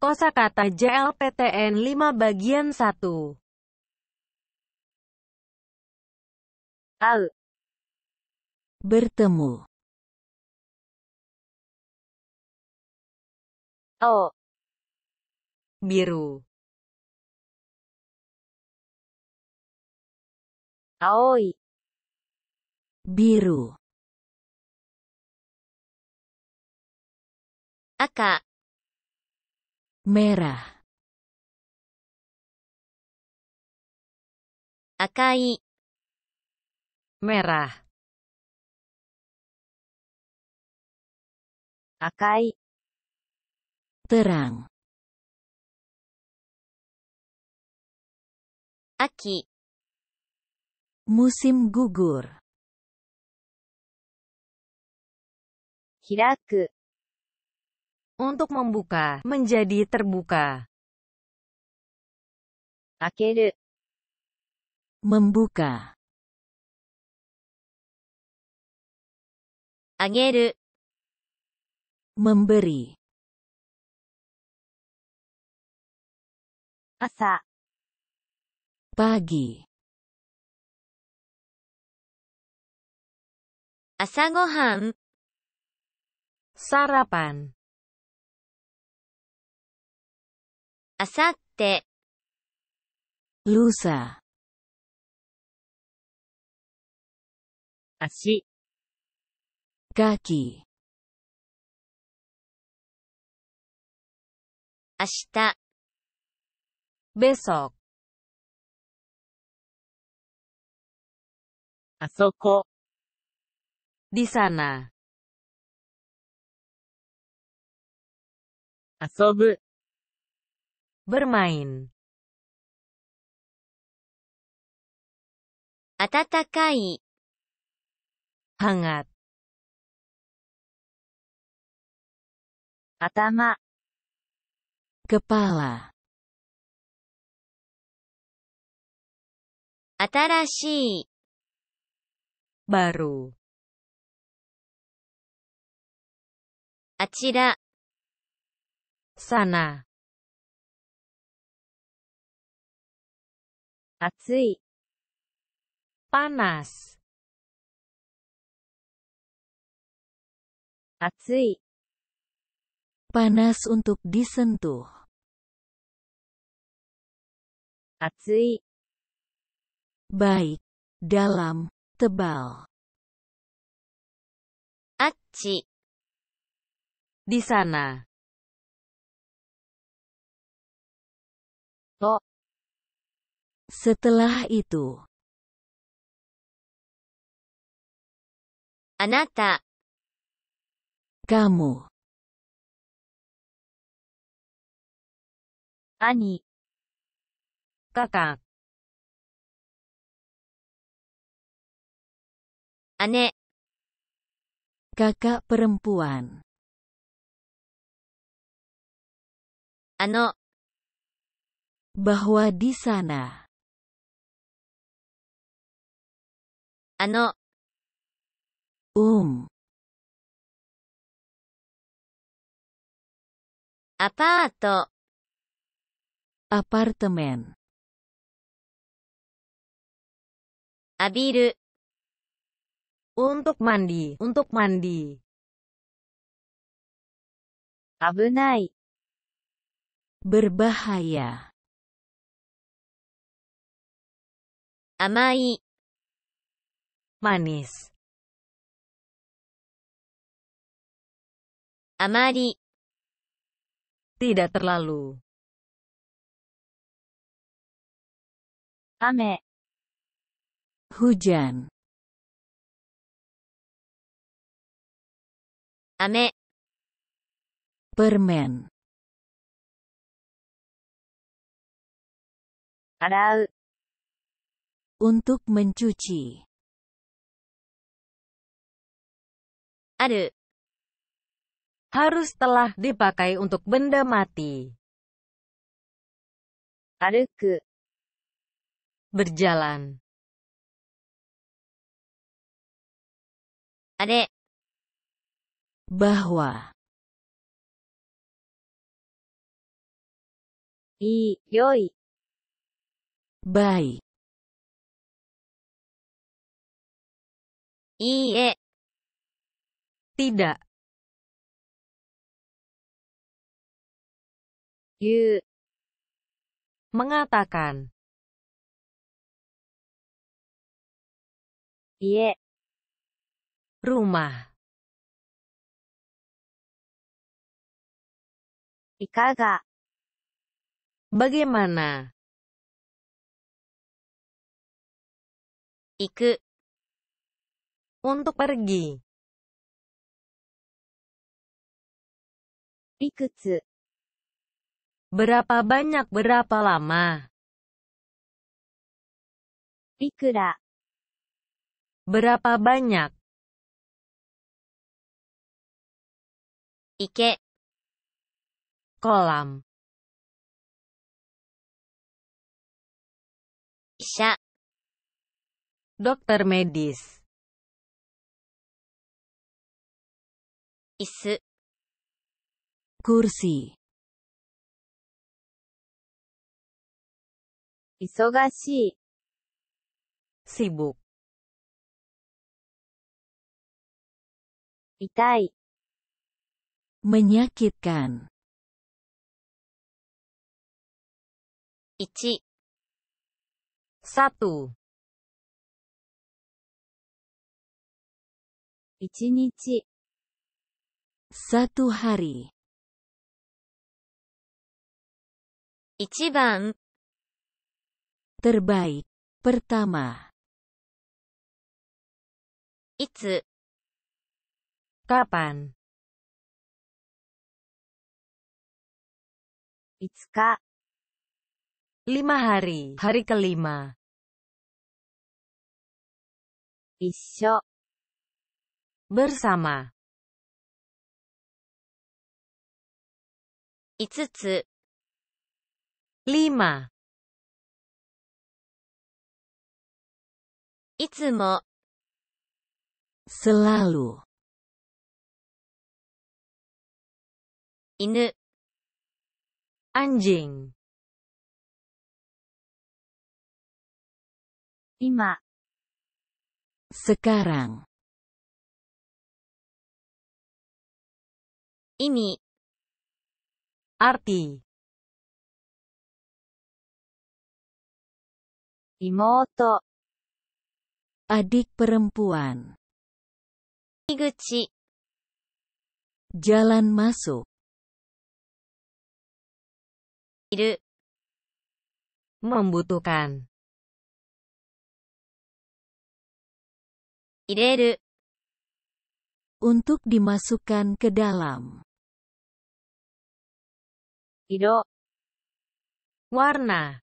Kosa kata JLPTN 5 bagian 1. Al. Bertemu. O. Biru. Aoi. Biru. Aka merah Akai. merah Akai. terang Aki. musim gugur hiraku untuk membuka, menjadi terbuka. Akeru. Membuka. Ageru. Memberi. Asa. Pagi. Asa gohan. Sarapan. あさって。ローサー。足。ガキ。明日。ベソあそこ。リサナ。遊ぶ。bermain. Atatakai. hangat atama, kepala Atarashi. baru あちら sana Atsui. panas Atsui. panas untuk disentuh Atsui. baik dalam tebal Atsui. di sana Tok. Setelah itu. Anata. Kamu. Ani. Kakak. Ane. Kakak perempuan. Ano. Bahwa di sana. Ano, um, アパート apartemen abir, untuk mandi untuk mandi abunai berbahaya amai manis Amari. tidak terlalu Ame. hujan Ame. permen Arau. untuk mencuci Ada. Harus telah dipakai untuk benda mati. ke, Berjalan. Ada. Bahwa. I, yoi. Baik. いいえ。tidak 言う mengatakan Ye. rumah Ikaga. bagaimana Iku. untuk pergi Ikutsu. Berapa banyak berapa lama? Ikura. Berapa banyak? Ike. Kolam. Isha. Dokter medis. Isu kursi Isogashi. sibuk Itai. menyakitkan 1 satu 1 satu hari Ichiban. Terbaik. Pertama. Itu. Kapan? Itsuka. Lima hari. Hari kelima. Isho. Bersama. Itsutsu lima, Itsumo. selalu Inu. anjing Ima. sekarang ini, arti adik perempuan. Iguchi jalan masuk. Iru membutuhkan. Ireru untuk dimasukkan ke dalam. Iro warna.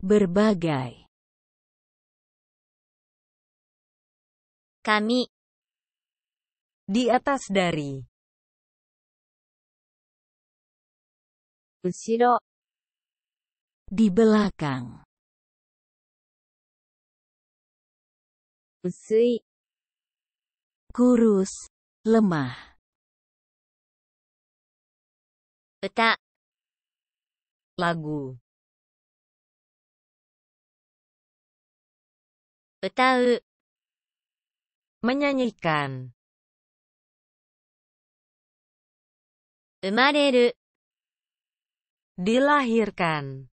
Berbagai. Kami. Di atas dari. Ushiro. Di belakang. Usui. Kurus, lemah. Uta lagu utau menyanyikan umareru dilahirkan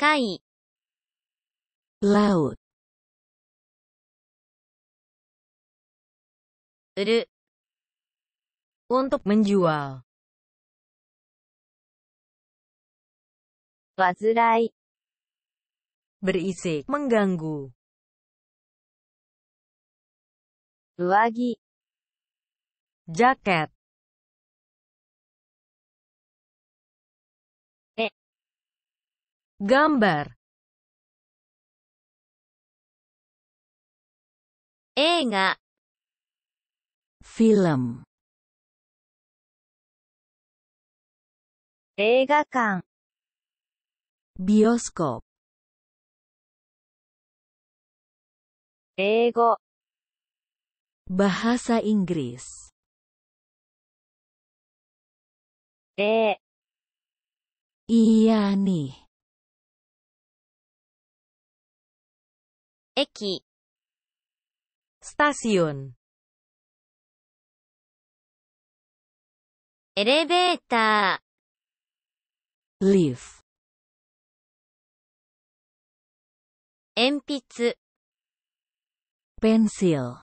kai, laut 売る untuk menjual Wazudai. Berisik, mengganggu. Uagi. Jaket. E. Gambar. Ega. Film. kan bioskop 英語 bahasa Inggris E iya nih Eki stasiun elevator lift 鉛筆 pencil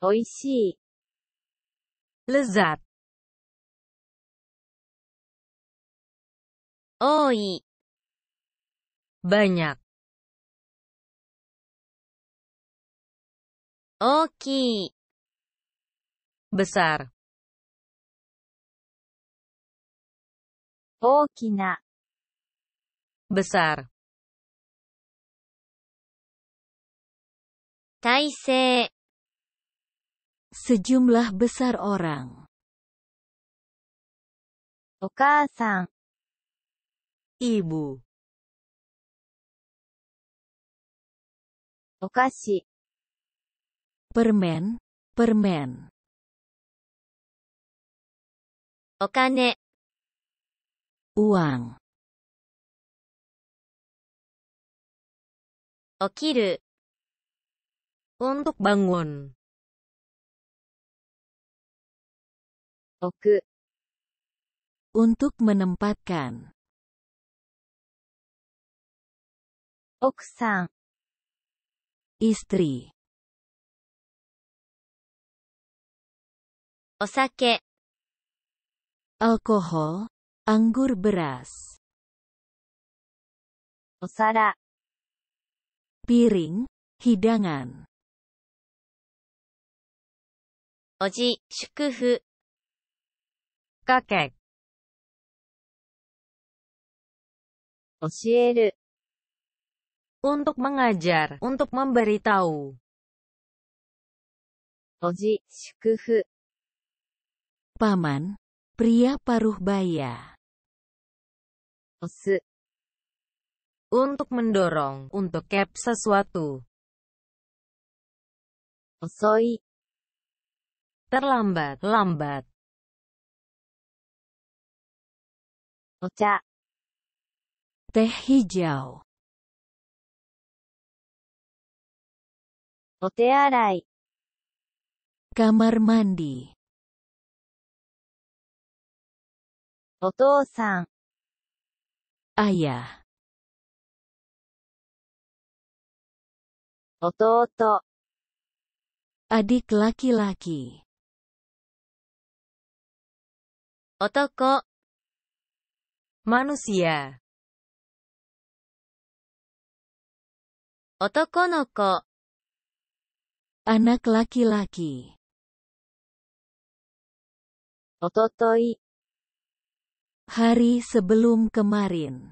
おいしい lezat 多い banyak 大きい besar 大きな besar Taise. sejumlah besar orang お母さん ibu si. permen permen Okane. uang Okiru. Untuk bangun. Oku. Untuk menempatkan. Oksan. Istri. Osake. Alkohol, anggur beras. Osara piring, hidangan. Oji, shukufu. Kakek. Oshieru. Untuk mengajar, untuk memberitahu. Oji, shukufu. Paman, pria paruh baya. Osu untuk mendorong, untuk cap sesuatu. Osoi. Terlambat, lambat. Ocha. Teh hijau. Otearai. Kamar mandi. Otosan. Ayah. Ototo. Adik laki-laki. Otoko. Manusia. Otokonoko. Anak laki-laki. Ototoi. Hari sebelum kemarin.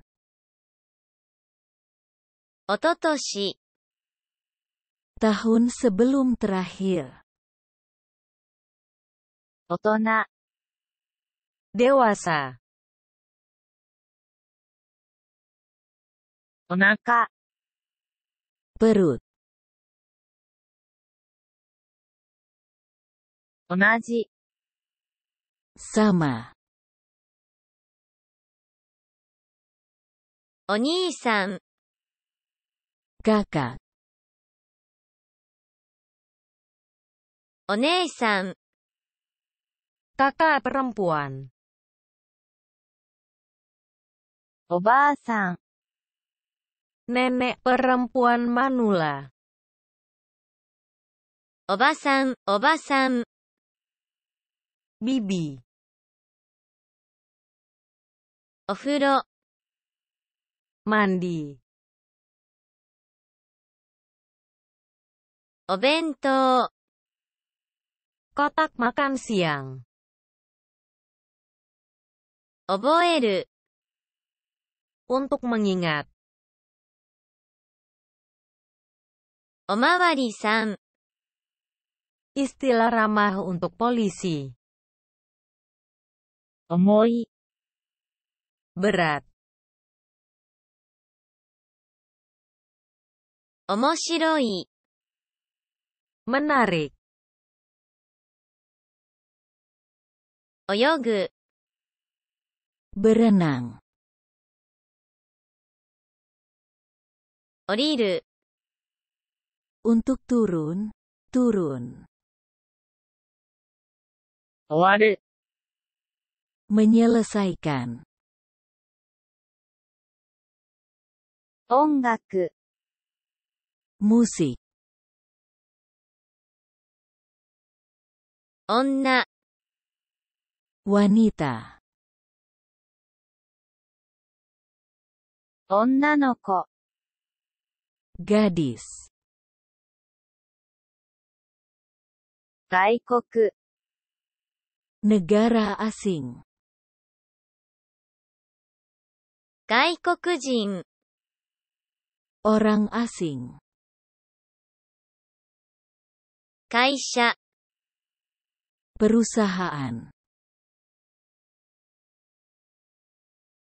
Ototoshi tahun sebelum terakhir. Otona dewasa. Onaka perut. Onaji sama. Oni-san. kakak. Onesan. Kakak perempuan. Obasan. Nenek perempuan manula. Obasan, obasan. Bibi. Ofuro. Mandi. Obento kotak makan siang. Oboeru. Untuk mengingat. Omawari-san. Istilah ramah untuk polisi. Omoi. Berat. Omoshiroi. Menarik. Oyogu. Berenang. Oriru. Untuk turun, turun. Owaru. Menyelesaikan. Ongaku. Musik. Onna wanita 女の子 gadis 外国 negara asing orang asing Kaisha. perusahaan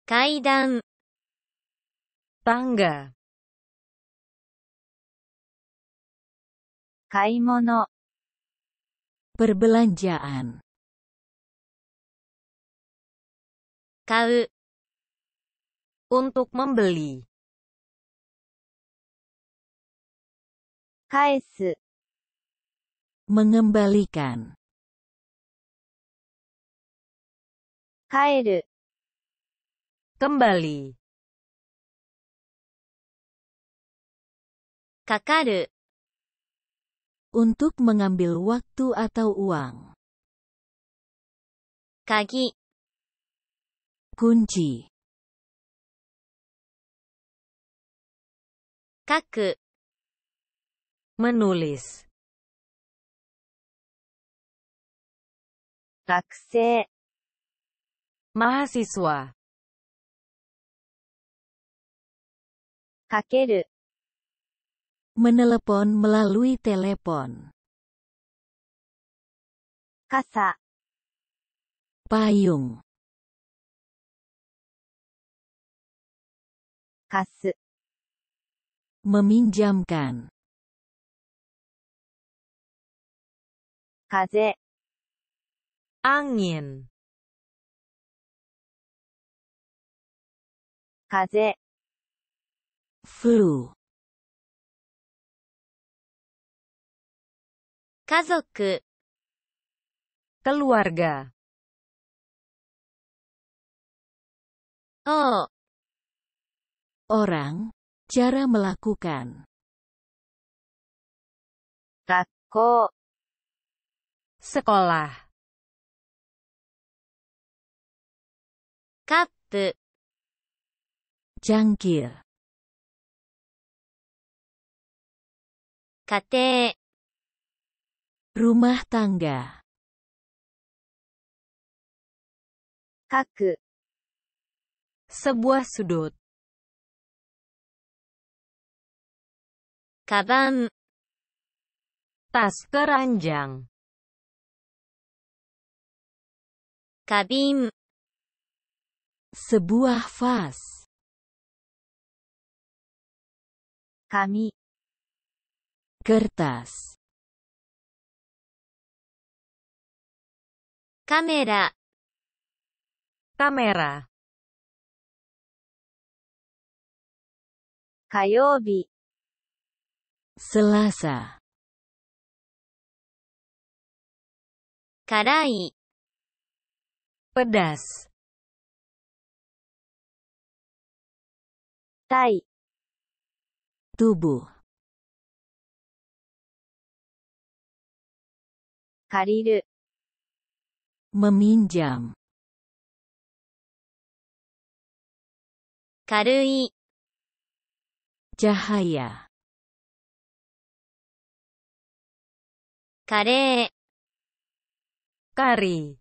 kaidan tangga Kaimono. perbelanjaan Kau. untuk membeli 返す mengembalikan 帰る kembali kakaru untuk mengambil waktu atau uang. Kagi kunci kaku menulis Kakse mahasiswa Kakeru. Menelepon melalui telepon. Kasa. Payung. Kasu. Meminjamkan. Kaze. Angin. Kaze flu 家族 keluarga oh orang cara melakukan 学校 sekolah cup cangkir kate rumah tangga Kaku. sebuah sudut kaban tas keranjang kabin sebuah vas kami kertas kamera kamera kayobi selasa karai pedas tai tubuh 借りる。meminjam 軽い。jahaya 枯れ。カリー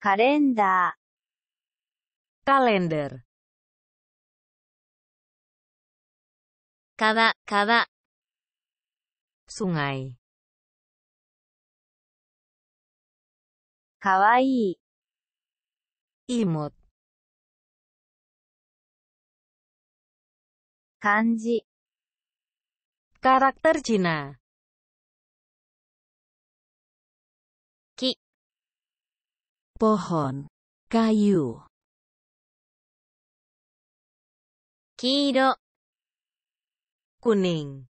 カレンダーカレンダー川川 sungai kawaii, imut kanji, karakter Cina ki pohon kayu kiro kuning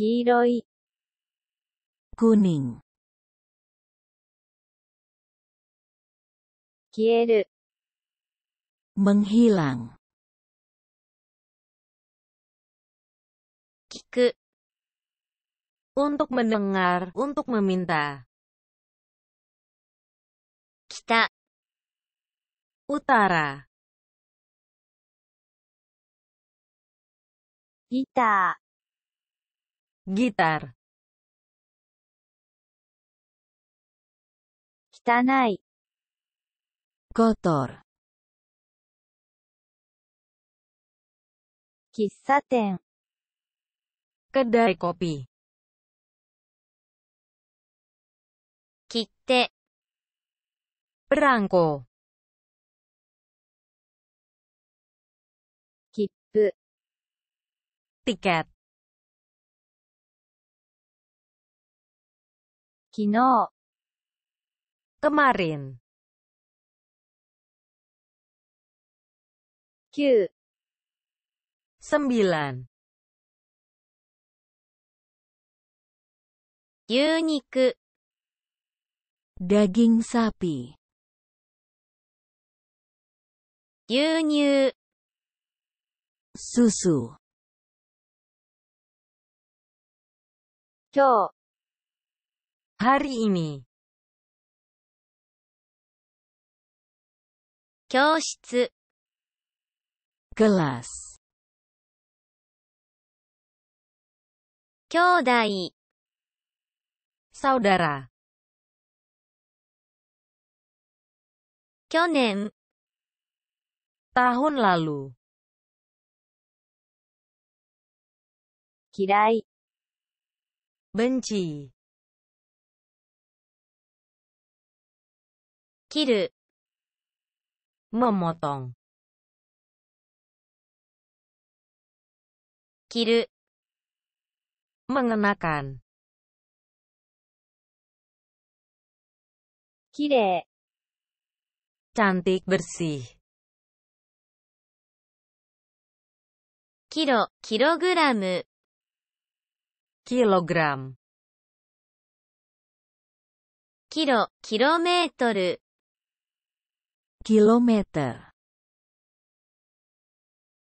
kiroi kuning kieru menghilang kiku untuk mendengar, untuk meminta. Kita Utara Kita ギター汚い kotor 喫茶店 kedai kopi 切手 perangko 切符 tiket Kino. Kemarin. Q. Sembilan. Yuniku. Daging sapi. Yunyu. Susu. Kyo hari ini 教室 kelas 兄弟 saudara 去年 tahun lalu 嫌い benci 切る memotong 着る mengenakan きれい cantik bersih キロ、キログラム kilogram キロ、キロメートル kilometer